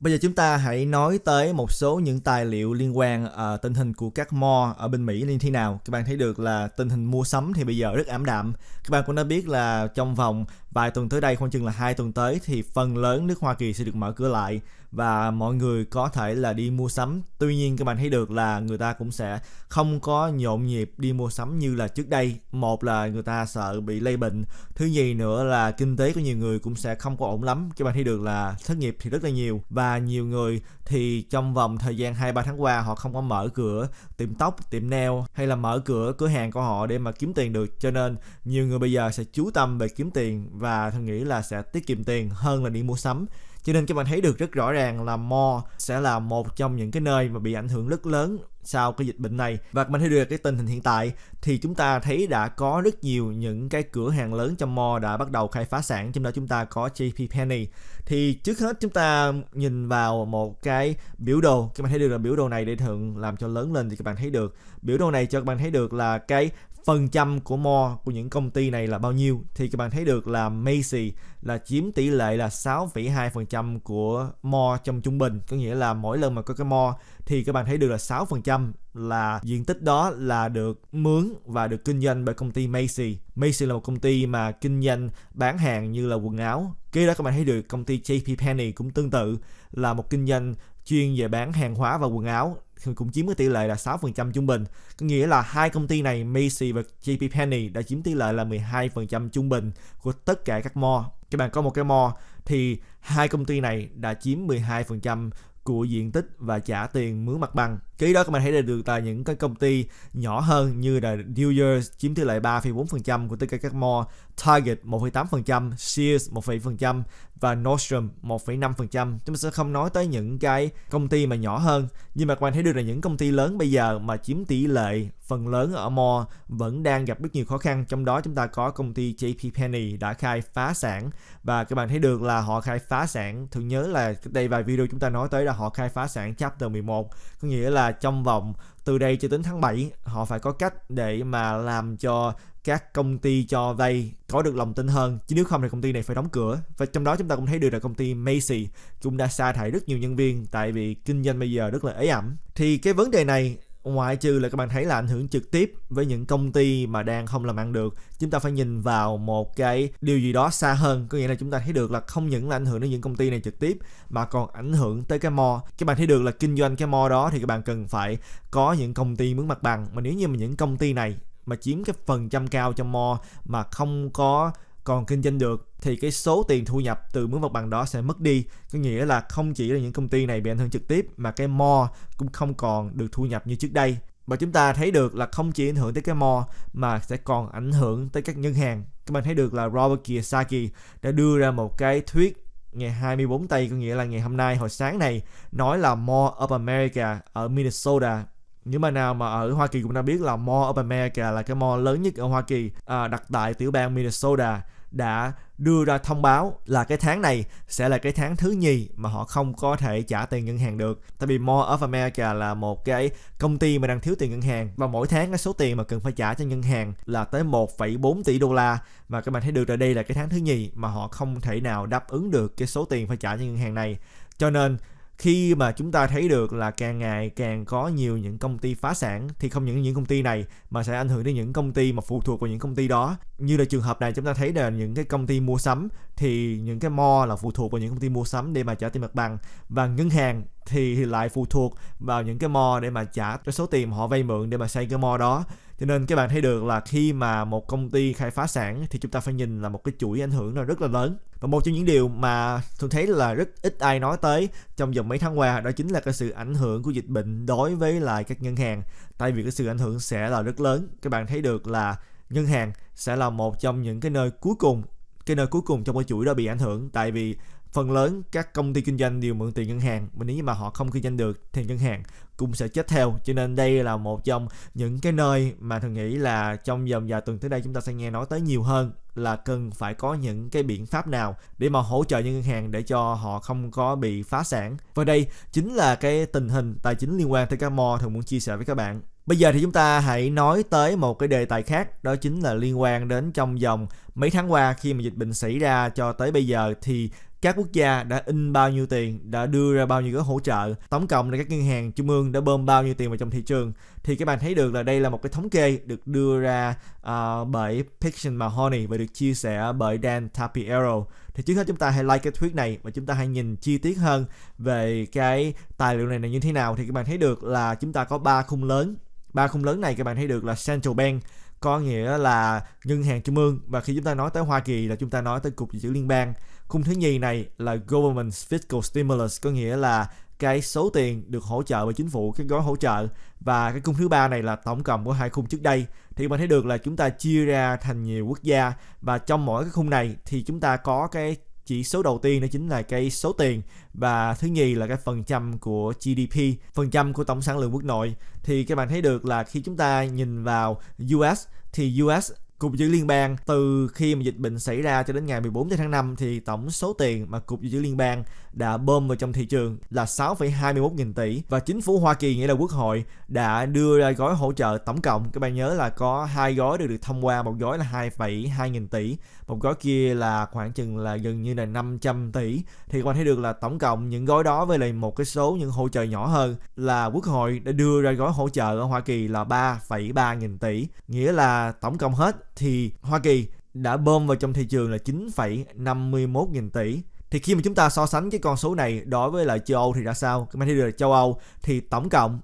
Bây giờ chúng ta hãy nói tới một số những tài liệu liên quan uh, tình hình của các mall ở bên Mỹ như thế nào. Các bạn thấy được là tình hình mua sắm thì bây giờ rất ảm đạm. Các bạn cũng đã biết là trong vòng vài tuần tới đây khoảng chừng là hai tuần tới thì phần lớn nước Hoa Kỳ sẽ được mở cửa lại và mọi người có thể là đi mua sắm tuy nhiên các bạn thấy được là người ta cũng sẽ không có nhộn nhịp đi mua sắm như là trước đây một là người ta sợ bị lây bệnh thứ gì nữa là kinh tế của nhiều người cũng sẽ không có ổn lắm các bạn thấy được là thất nghiệp thì rất là nhiều và nhiều người thì trong vòng thời gian 2-3 tháng qua họ không có mở cửa tiệm tóc, tiệm nail hay là mở cửa cửa hàng của họ để mà kiếm tiền được cho nên nhiều người bây giờ sẽ chú tâm về kiếm tiền và thằng nghĩ là sẽ tiết kiệm tiền hơn là đi mua sắm cho nên các bạn thấy được rất rõ ràng là Mo sẽ là một trong những cái nơi mà bị ảnh hưởng rất lớn sau cái dịch bệnh này và các bạn thấy được cái tình hình hiện tại thì chúng ta thấy đã có rất nhiều những cái cửa hàng lớn trong Mo đã bắt đầu khai phá sản trong đó chúng ta có JP Penny thì trước hết chúng ta nhìn vào một cái biểu đồ các bạn thấy được là biểu đồ này để thượng làm cho lớn lên thì các bạn thấy được biểu đồ này cho các bạn thấy được là cái phần trăm của mo của những công ty này là bao nhiêu thì các bạn thấy được là Macy là chiếm tỷ lệ là 6,2% của mo trong trung bình có nghĩa là mỗi lần mà có cái mo thì các bạn thấy được là 6% là diện tích đó là được mướn và được kinh doanh bởi công ty Macy. Macy là một công ty mà kinh doanh bán hàng như là quần áo. Kế đó các bạn thấy được công ty JP Penney cũng tương tự là một kinh doanh chuyên về bán hàng hóa và quần áo cũng chiếm cái tỷ lệ là 6% trung bình. Có nghĩa là hai công ty này Macy và JP Penney đã chiếm tỷ lệ là 12% trung bình của tất cả các mall. Các bạn có một cái mall thì hai công ty này đã chiếm 12% của diện tích và trả tiền mướn mặt bằng. Cái đó các bạn thấy được tại những cái công ty nhỏ hơn như là New Year's chiếm tỷ lệ 3,4% của tất cả các mall, Target 1,8%, Sears 1,7% và Nordstrom 1,5%. Chúng ta sẽ không nói tới những cái công ty mà nhỏ hơn, nhưng mà các bạn thấy được là những công ty lớn bây giờ mà chiếm tỷ lệ phần lớn ở Mo vẫn đang gặp rất nhiều khó khăn, trong đó chúng ta có công ty JP Penny đã khai phá sản và các bạn thấy được là họ khai phá sản, thường nhớ là đây vài video chúng ta nói tới là họ khai phá sản chapter 11, có nghĩa là trong vòng từ đây cho đến tháng 7 họ phải có cách để mà làm cho các công ty cho vay có được lòng tin hơn chứ nếu không thì công ty này phải đóng cửa và trong đó chúng ta cũng thấy được là công ty Macy cũng đã sa thải rất nhiều nhân viên tại vì kinh doanh bây giờ rất là ế ẩm thì cái vấn đề này ngoại trừ là các bạn thấy là ảnh hưởng trực tiếp với những công ty mà đang không làm ăn được chúng ta phải nhìn vào một cái điều gì đó xa hơn có nghĩa là chúng ta thấy được là không những là ảnh hưởng đến những công ty này trực tiếp mà còn ảnh hưởng tới cái mo các bạn thấy được là kinh doanh cái mo đó thì các bạn cần phải có những công ty mướn mặt bằng mà nếu như mà những công ty này mà chiếm cái phần trăm cao trong mo mà không có còn kinh doanh được thì cái số tiền thu nhập từ mướn mặt bằng đó sẽ mất đi có nghĩa là không chỉ là những công ty này bị ảnh hưởng trực tiếp mà cái mo cũng không còn được thu nhập như trước đây và chúng ta thấy được là không chỉ ảnh hưởng tới cái mo mà sẽ còn ảnh hưởng tới các ngân hàng các bạn thấy được là Robert Kiyosaki đã đưa ra một cái thuyết ngày 24 tây có nghĩa là ngày hôm nay hồi sáng này nói là Mall of America ở Minnesota những mà nào mà ở Hoa Kỳ cũng đã biết là Mall of America là cái mall lớn nhất ở Hoa Kỳ à, đặt tại tiểu bang Minnesota đã đưa ra thông báo là cái tháng này sẽ là cái tháng thứ nhì mà họ không có thể trả tiền ngân hàng được. Tại vì More of America là một cái công ty mà đang thiếu tiền ngân hàng và mỗi tháng cái số tiền mà cần phải trả cho ngân hàng là tới 1,4 tỷ đô la và các bạn thấy được rồi đây là cái tháng thứ nhì mà họ không thể nào đáp ứng được cái số tiền phải trả cho ngân hàng này. Cho nên khi mà chúng ta thấy được là càng ngày càng có nhiều những công ty phá sản thì không những những công ty này mà sẽ ảnh hưởng đến những công ty mà phụ thuộc vào những công ty đó như là trường hợp này chúng ta thấy là những cái công ty mua sắm thì những cái mo là phụ thuộc vào những công ty mua sắm để mà trả tiền mặt bằng và ngân hàng thì lại phụ thuộc vào những cái mo để mà trả cái số tiền họ vay mượn để mà xây cái mo đó cho nên các bạn thấy được là khi mà một công ty khai phá sản thì chúng ta phải nhìn là một cái chuỗi ảnh hưởng nó rất là lớn và một trong những điều mà tôi thấy là rất ít ai nói tới trong vòng mấy tháng qua đó chính là cái sự ảnh hưởng của dịch bệnh đối với lại các ngân hàng tại vì cái sự ảnh hưởng sẽ là rất lớn các bạn thấy được là ngân hàng sẽ là một trong những cái nơi cuối cùng cái nơi cuối cùng trong cái chuỗi đó bị ảnh hưởng tại vì phần lớn các công ty kinh doanh đều mượn tiền ngân hàng và nếu như mà họ không kinh doanh được thì ngân hàng cũng sẽ chết theo cho nên đây là một trong những cái nơi mà thường nghĩ là trong vòng vài tuần tới đây chúng ta sẽ nghe nói tới nhiều hơn là cần phải có những cái biện pháp nào để mà hỗ trợ những ngân hàng để cho họ không có bị phá sản và đây chính là cái tình hình tài chính liên quan tới Camo thường muốn chia sẻ với các bạn Bây giờ thì chúng ta hãy nói tới một cái đề tài khác đó chính là liên quan đến trong vòng mấy tháng qua khi mà dịch bệnh xảy ra cho tới bây giờ thì các quốc gia đã in bao nhiêu tiền, đã đưa ra bao nhiêu gói hỗ trợ, tổng cộng là các ngân hàng trung ương đã bơm bao nhiêu tiền vào trong thị trường. Thì các bạn thấy được là đây là một cái thống kê được đưa ra uh, bởi Pixel Mahoney và được chia sẻ bởi Dan Tapiero. Thì trước hết chúng ta hãy like cái tweet này và chúng ta hãy nhìn chi tiết hơn về cái tài liệu này là như thế nào. Thì các bạn thấy được là chúng ta có ba khung lớn. Ba khung lớn này các bạn thấy được là Central Bank, có nghĩa là ngân hàng trung ương và khi chúng ta nói tới Hoa Kỳ là chúng ta nói tới cục dự trữ liên bang Khung thứ nhì này là Government Fiscal Stimulus, có nghĩa là cái số tiền được hỗ trợ bởi chính phủ, cái gói hỗ trợ. Và cái khung thứ ba này là tổng cộng của hai khung trước đây. Thì mình thấy được là chúng ta chia ra thành nhiều quốc gia và trong mỗi cái khung này thì chúng ta có cái chỉ số đầu tiên đó chính là cái số tiền và thứ nhì là cái phần trăm của GDP, phần trăm của tổng sản lượng quốc nội thì các bạn thấy được là khi chúng ta nhìn vào US thì US Cục Dự trữ Liên bang từ khi mà dịch bệnh xảy ra cho đến ngày 14 tháng 5 thì tổng số tiền mà Cục Dự trữ Liên bang đã bơm vào trong thị trường là 6,21 nghìn tỷ và chính phủ Hoa Kỳ nghĩa là quốc hội đã đưa ra gói hỗ trợ tổng cộng các bạn nhớ là có hai gói được được thông qua một gói là 2,2 nghìn tỷ một gói kia là khoảng chừng là gần như là 500 tỷ thì các bạn thấy được là tổng cộng những gói đó với lại một cái số những hỗ trợ nhỏ hơn là quốc hội đã đưa ra gói hỗ trợ ở Hoa Kỳ là 3,3 nghìn tỷ nghĩa là tổng cộng hết thì Hoa Kỳ đã bơm vào trong thị trường là 9,51 nghìn tỷ thì khi mà chúng ta so sánh cái con số này đối với lại châu Âu thì ra sao các bạn thấy được châu Âu thì tổng cộng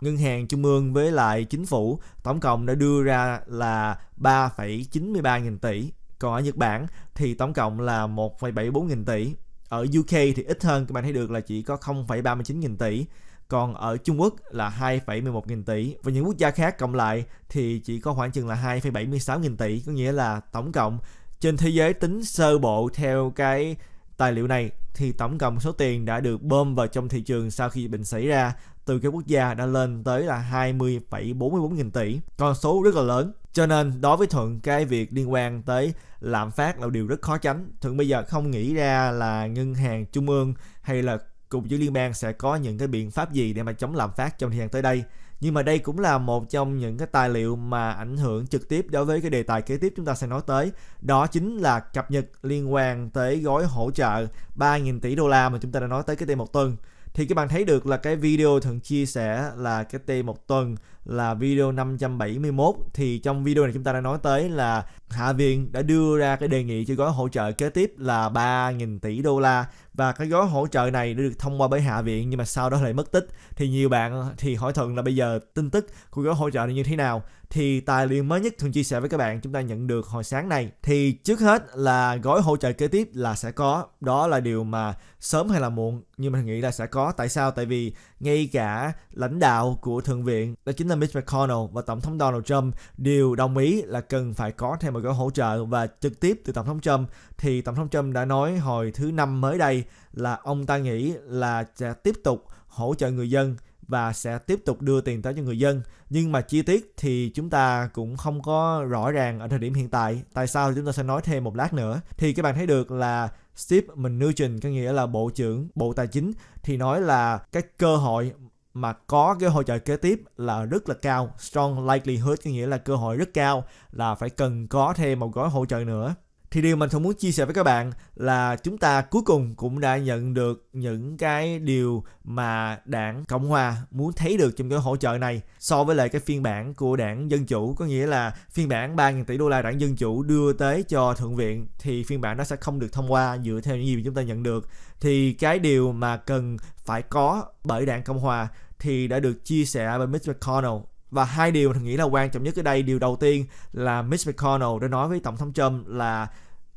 ngân hàng trung ương với lại chính phủ tổng cộng đã đưa ra là 3,93 nghìn tỷ còn ở Nhật Bản thì tổng cộng là 1,74 nghìn tỷ ở UK thì ít hơn các bạn thấy được là chỉ có 0,39 nghìn tỷ còn ở Trung Quốc là 2,11 nghìn tỷ và những quốc gia khác cộng lại thì chỉ có khoảng chừng là 2,76 nghìn tỷ có nghĩa là tổng cộng trên thế giới tính sơ bộ theo cái Tài liệu này thì tổng cộng số tiền đã được bơm vào trong thị trường sau khi bệnh xảy ra từ các quốc gia đã lên tới là 20,44 nghìn tỷ, con số rất là lớn. Cho nên đối với Thuận cái việc liên quan tới lạm phát là điều rất khó tránh. Thuận bây giờ không nghĩ ra là ngân hàng trung ương hay là cục dự liên bang sẽ có những cái biện pháp gì để mà chống lạm phát trong thời gian tới đây nhưng mà đây cũng là một trong những cái tài liệu mà ảnh hưởng trực tiếp đối với cái đề tài kế tiếp chúng ta sẽ nói tới đó chính là cập nhật liên quan tới gói hỗ trợ 3.000 tỷ đô la mà chúng ta đã nói tới cái đây một tuần thì các bạn thấy được là cái video thường chia sẻ là cái t một tuần là video 571 thì trong video này chúng ta đã nói tới là Hạ viện đã đưa ra cái đề nghị cho gói hỗ trợ kế tiếp là 3.000 tỷ đô la và cái gói hỗ trợ này đã được thông qua bởi hạ viện nhưng mà sau đó lại mất tích thì nhiều bạn thì hỏi thuận là bây giờ tin tức của gói hỗ trợ này như thế nào thì tài liệu mới nhất thường chia sẻ với các bạn chúng ta nhận được hồi sáng này thì trước hết là gói hỗ trợ kế tiếp là sẽ có đó là điều mà sớm hay là muộn nhưng mà nghĩ là sẽ có tại sao tại vì ngay cả lãnh đạo của thượng viện đó chính là Mitch McConnell và tổng thống Donald Trump đều đồng ý là cần phải có thêm một gói hỗ trợ và trực tiếp từ tổng thống Trump thì tổng thống Trump đã nói hồi thứ năm mới đây là ông ta nghĩ là sẽ tiếp tục hỗ trợ người dân và sẽ tiếp tục đưa tiền tới cho người dân nhưng mà chi tiết thì chúng ta cũng không có rõ ràng ở thời điểm hiện tại tại sao chúng ta sẽ nói thêm một lát nữa thì các bạn thấy được là Steve Mnuchin có nghĩa là bộ trưởng bộ tài chính thì nói là cái cơ hội mà có cái hỗ trợ kế tiếp là rất là cao strong likelihood có nghĩa là cơ hội rất cao là phải cần có thêm một gói hỗ trợ nữa thì điều mình không muốn chia sẻ với các bạn là chúng ta cuối cùng cũng đã nhận được những cái điều mà đảng cộng hòa muốn thấy được trong cái hỗ trợ này so với lại cái phiên bản của đảng dân chủ có nghĩa là phiên bản 3.000 tỷ đô la đảng dân chủ đưa tới cho thượng viện thì phiên bản nó sẽ không được thông qua dựa theo những gì chúng ta nhận được thì cái điều mà cần phải có bởi đảng cộng hòa thì đã được chia sẻ bởi Mitch McConnell và hai điều mình nghĩ là quan trọng nhất ở đây điều đầu tiên là Mitch McConnell đã nói với tổng thống Trump là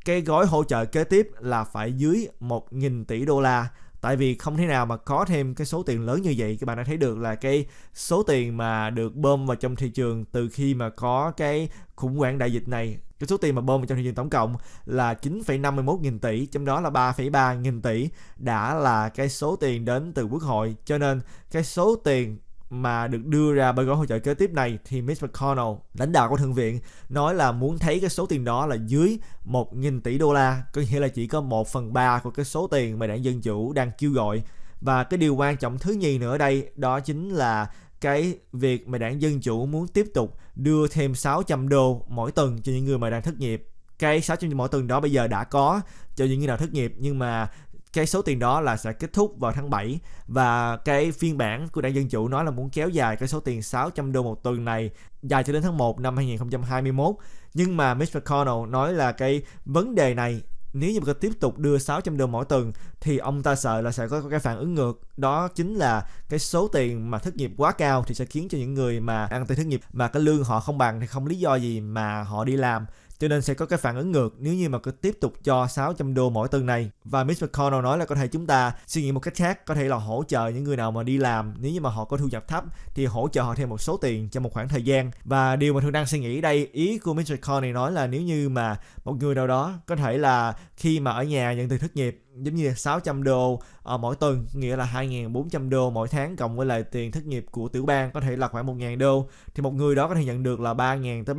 cái gói hỗ trợ kế tiếp là phải dưới 1.000 tỷ đô la tại vì không thể nào mà có thêm cái số tiền lớn như vậy các bạn đã thấy được là cái số tiền mà được bơm vào trong thị trường từ khi mà có cái khủng hoảng đại dịch này cái số tiền mà bơm vào trong thị trường tổng cộng là 9,51 nghìn tỷ trong đó là 3,3 nghìn tỷ đã là cái số tiền đến từ quốc hội cho nên cái số tiền mà được đưa ra bởi gói hỗ trợ kế tiếp này thì Mitch McConnell, lãnh đạo của Thượng viện, nói là muốn thấy cái số tiền đó là dưới 1.000 tỷ đô la, có nghĩa là chỉ có 1 phần 3 của cái số tiền mà đảng Dân Chủ đang kêu gọi. Và cái điều quan trọng thứ nhì nữa đây đó chính là cái việc mà đảng Dân Chủ muốn tiếp tục đưa thêm 600 đô mỗi tuần cho những người mà đang thất nghiệp cái 600 mỗi tuần đó bây giờ đã có cho những người nào thất nghiệp nhưng mà cái số tiền đó là sẽ kết thúc vào tháng 7 và cái phiên bản của đảng Dân Chủ nói là muốn kéo dài cái số tiền 600 đô một tuần này dài cho đến tháng 1 năm 2021 nhưng mà Mitch McConnell nói là cái vấn đề này nếu như Booker tiếp tục đưa 600 đô mỗi tuần thì ông ta sợ là sẽ có cái phản ứng ngược đó chính là cái số tiền mà thất nghiệp quá cao thì sẽ khiến cho những người mà ăn tiền thất nghiệp mà cái lương họ không bằng thì không lý do gì mà họ đi làm cho nên sẽ có cái phản ứng ngược nếu như mà cứ tiếp tục cho 600 đô mỗi tuần này. Và Mitch McConnell nói là có thể chúng ta suy nghĩ một cách khác, có thể là hỗ trợ những người nào mà đi làm nếu như mà họ có thu nhập thấp thì hỗ trợ họ thêm một số tiền trong một khoảng thời gian. Và điều mà thường đang suy nghĩ đây, ý của Mitch McConnell nói là nếu như mà một người nào đó có thể là khi mà ở nhà nhận từ thất nghiệp giống như 600 đô uh, mỗi tuần nghĩa là 2.400 đô mỗi tháng cộng với lại tiền thất nghiệp của tiểu bang có thể là khoảng 1.000 đô thì một người đó có thể nhận được là 3.000 tới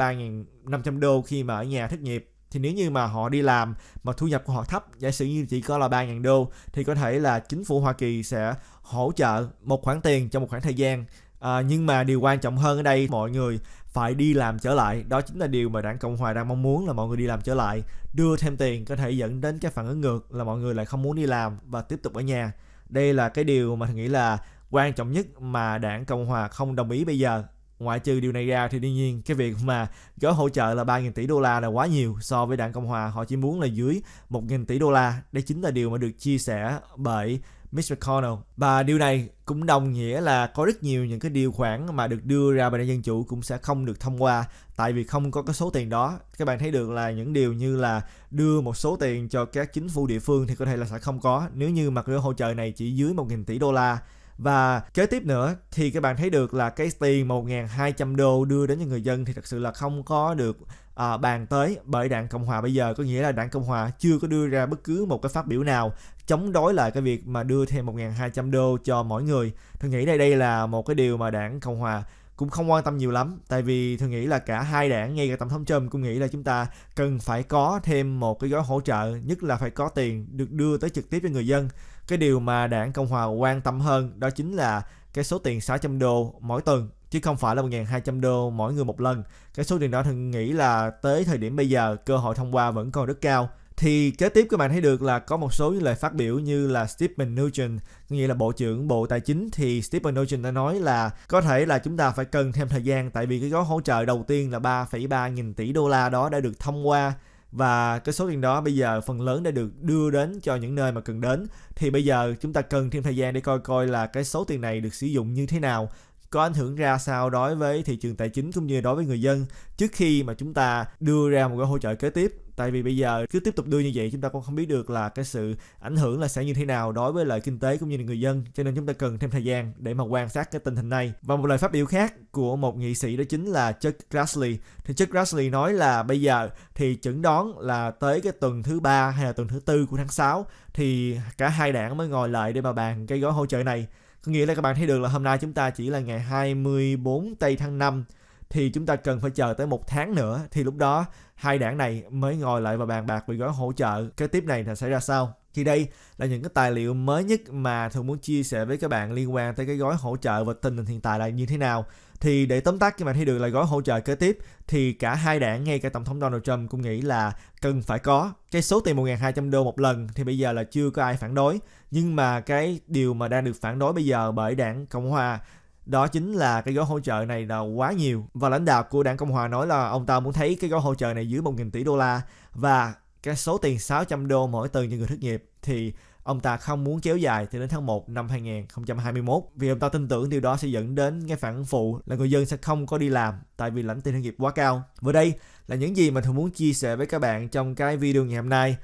3.500 đô khi mà ở nhà thất nghiệp thì nếu như mà họ đi làm mà thu nhập của họ thấp giả sử như chỉ có là 3.000 đô thì có thể là chính phủ Hoa Kỳ sẽ hỗ trợ một khoản tiền trong một khoảng thời gian à, nhưng mà điều quan trọng hơn ở đây mọi người phải đi làm trở lại đó chính là điều mà đảng cộng hòa đang mong muốn là mọi người đi làm trở lại đưa thêm tiền có thể dẫn đến cái phản ứng ngược là mọi người lại không muốn đi làm và tiếp tục ở nhà đây là cái điều mà tôi nghĩ là quan trọng nhất mà đảng cộng hòa không đồng ý bây giờ ngoại trừ điều này ra thì đương nhiên cái việc mà gói hỗ trợ là 3.000 tỷ đô la là quá nhiều so với đảng Cộng Hòa họ chỉ muốn là dưới 1.000 tỷ đô la đây chính là điều mà được chia sẻ bởi Mitch McConnell. Và điều này cũng đồng nghĩa là có rất nhiều những cái điều khoản mà được đưa ra bởi đảng Dân Chủ cũng sẽ không được thông qua tại vì không có cái số tiền đó. Các bạn thấy được là những điều như là đưa một số tiền cho các chính phủ địa phương thì có thể là sẽ không có nếu như mà cái hỗ trợ này chỉ dưới 1.000 tỷ đô la. Và kế tiếp nữa thì các bạn thấy được là cái tiền 1.200 đô đưa đến cho người dân thì thật sự là không có được à, bàn tới bởi đảng cộng hòa bây giờ có nghĩa là đảng cộng hòa chưa có đưa ra bất cứ một cái phát biểu nào chống đối lại cái việc mà đưa thêm 1.200 đô cho mỗi người tôi nghĩ đây đây là một cái điều mà đảng cộng hòa cũng không quan tâm nhiều lắm tại vì tôi nghĩ là cả hai đảng ngay cả tổng thống Trump cũng nghĩ là chúng ta cần phải có thêm một cái gói hỗ trợ nhất là phải có tiền được đưa tới trực tiếp cho người dân cái điều mà đảng Cộng hòa quan tâm hơn đó chính là cái số tiền 600 đô mỗi tuần chứ không phải là 1.200 đô mỗi người một lần. Cái số tiền đó thần nghĩ là tới thời điểm bây giờ cơ hội thông qua vẫn còn rất cao. Thì kế tiếp các bạn thấy được là có một số những lời phát biểu như là Stephen Nugent, nghĩa là Bộ trưởng Bộ Tài chính thì Stephen Nugent đã nói là có thể là chúng ta phải cần thêm thời gian tại vì cái gói hỗ trợ đầu tiên là 3,3 nghìn tỷ đô la đó đã được thông qua và cái số tiền đó bây giờ phần lớn đã được đưa đến cho những nơi mà cần đến thì bây giờ chúng ta cần thêm thời gian để coi coi là cái số tiền này được sử dụng như thế nào có ảnh hưởng ra sao đối với thị trường tài chính cũng như đối với người dân trước khi mà chúng ta đưa ra một cái hỗ trợ kế tiếp tại vì bây giờ cứ tiếp tục đưa như vậy chúng ta cũng không biết được là cái sự ảnh hưởng là sẽ như thế nào đối với lợi kinh tế cũng như là người dân cho nên chúng ta cần thêm thời gian để mà quan sát cái tình hình này và một lời phát biểu khác của một nghị sĩ đó chính là Chuck Grassley thì Chuck Grassley nói là bây giờ thì chẩn đoán là tới cái tuần thứ ba hay là tuần thứ tư của tháng 6 thì cả hai đảng mới ngồi lại để mà bàn cái gói hỗ trợ này có nghĩa là các bạn thấy được là hôm nay chúng ta chỉ là ngày 24 Tây tháng 5 thì chúng ta cần phải chờ tới một tháng nữa thì lúc đó hai đảng này mới ngồi lại và bàn bạc về gói hỗ trợ kế tiếp này là xảy ra sao thì đây là những cái tài liệu mới nhất mà thường muốn chia sẻ với các bạn liên quan tới cái gói hỗ trợ và tình hình hiện tại là như thế nào thì để tóm tắt các bạn thấy được là gói hỗ trợ kế tiếp thì cả hai đảng ngay cả tổng thống Donald Trump cũng nghĩ là cần phải có cái số tiền 1.200 đô một lần thì bây giờ là chưa có ai phản đối nhưng mà cái điều mà đang được phản đối bây giờ bởi đảng Cộng hòa đó chính là cái gói hỗ trợ này là quá nhiều và lãnh đạo của đảng Cộng hòa nói là ông ta muốn thấy cái gói hỗ trợ này dưới 1.000 tỷ đô la và cái số tiền 600 đô mỗi tuần cho người thất nghiệp thì ông ta không muốn kéo dài cho đến tháng 1 năm 2021 vì ông ta tin tưởng điều đó sẽ dẫn đến cái phản ứng phụ là người dân sẽ không có đi làm tại vì lãnh tiền thất nghiệp quá cao. Vừa đây là những gì mà Thường muốn chia sẻ với các bạn trong cái video ngày hôm nay.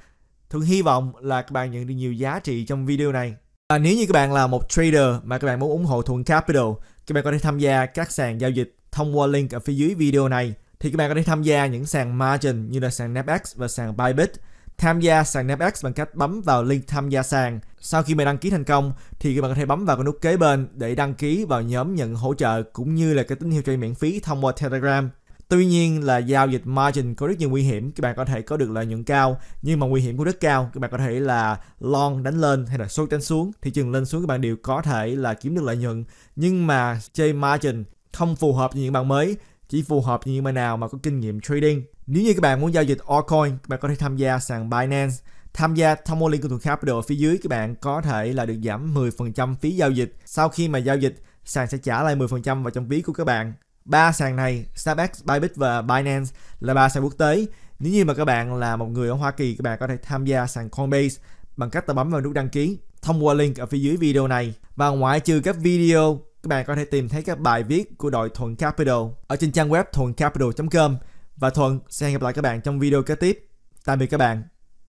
Thường hy vọng là các bạn nhận được nhiều giá trị trong video này. À, nếu như các bạn là một trader mà các bạn muốn ủng hộ Thuận Capital, các bạn có thể tham gia các sàn giao dịch thông qua link ở phía dưới video này. Thì các bạn có thể tham gia những sàn margin như là sàn Napex và sàn Bybit. Tham gia sàn Napex bằng cách bấm vào link tham gia sàn. Sau khi mà đăng ký thành công thì các bạn có thể bấm vào cái nút kế bên để đăng ký vào nhóm nhận hỗ trợ cũng như là cái tín hiệu chơi miễn phí thông qua Telegram Tuy nhiên là giao dịch margin có rất nhiều nguy hiểm, các bạn có thể có được lợi nhuận cao nhưng mà nguy hiểm cũng rất cao. Các bạn có thể là long đánh lên hay là short đánh xuống, thị trường lên xuống các bạn đều có thể là kiếm được lợi nhuận. Nhưng mà chơi margin không phù hợp với những bạn mới, chỉ phù hợp với những bạn nào mà có kinh nghiệm trading. Nếu như các bạn muốn giao dịch altcoin, các bạn có thể tham gia sàn Binance. Tham gia thông qua link của Thuận Capital phía dưới các bạn có thể là được giảm 10% phí giao dịch. Sau khi mà giao dịch, sàn sẽ trả lại 10% vào trong ví của các bạn ba sàn này Starbucks, Bybit và Binance là ba sàn quốc tế. Nếu như mà các bạn là một người ở Hoa Kỳ, các bạn có thể tham gia sàn Coinbase bằng cách ta bấm vào nút đăng ký thông qua link ở phía dưới video này. Và ngoại trừ các video, các bạn có thể tìm thấy các bài viết của đội Thuận Capital ở trên trang web thuậncapital.com. Và Thuận sẽ hẹn gặp lại các bạn trong video kế tiếp. Tạm biệt các bạn.